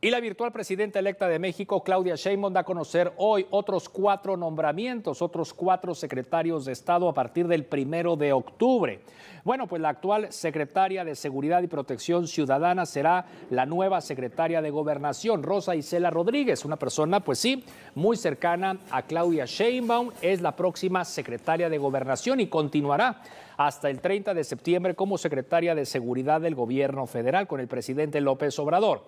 Y la virtual presidenta electa de México, Claudia Sheinbaum, da a conocer hoy otros cuatro nombramientos, otros cuatro secretarios de Estado a partir del primero de octubre. Bueno, pues la actual secretaria de Seguridad y Protección Ciudadana será la nueva secretaria de Gobernación, Rosa Isela Rodríguez, una persona, pues sí, muy cercana a Claudia Sheinbaum, es la próxima secretaria de Gobernación y continuará hasta el 30 de septiembre como secretaria de Seguridad del Gobierno Federal con el presidente López Obrador.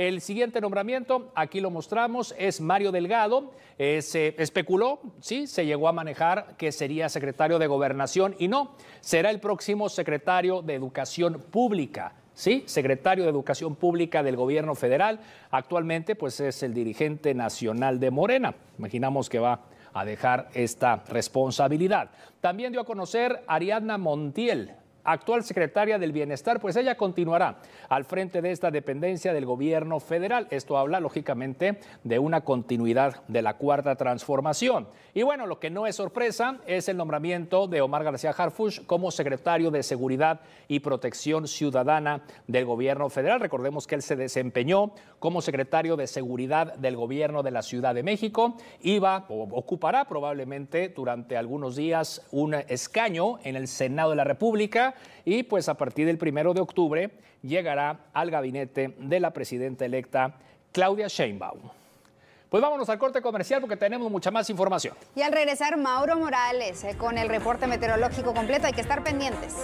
El siguiente nombramiento, aquí lo mostramos, es Mario Delgado. Eh, se especuló, sí, se llegó a manejar que sería secretario de Gobernación y no, será el próximo secretario de Educación Pública. ¿sí? Secretario de Educación Pública del Gobierno Federal. Actualmente, pues es el dirigente nacional de Morena. Imaginamos que va a dejar esta responsabilidad. También dio a conocer Ariadna Montiel, actual secretaria del Bienestar, pues ella continuará al frente de esta dependencia del gobierno federal. Esto habla, lógicamente, de una continuidad de la cuarta transformación. Y bueno, lo que no es sorpresa es el nombramiento de Omar García Harfush como secretario de Seguridad y Protección Ciudadana del gobierno federal. Recordemos que él se desempeñó como secretario de Seguridad del gobierno de la Ciudad de México. Iba o ocupará probablemente durante algunos días un escaño en el Senado de la República y pues a partir del primero de octubre llegará al gabinete de la presidenta electa Claudia Sheinbaum. Pues vámonos al corte comercial porque tenemos mucha más información. Y al regresar, Mauro Morales eh, con el reporte meteorológico completo. Hay que estar pendientes.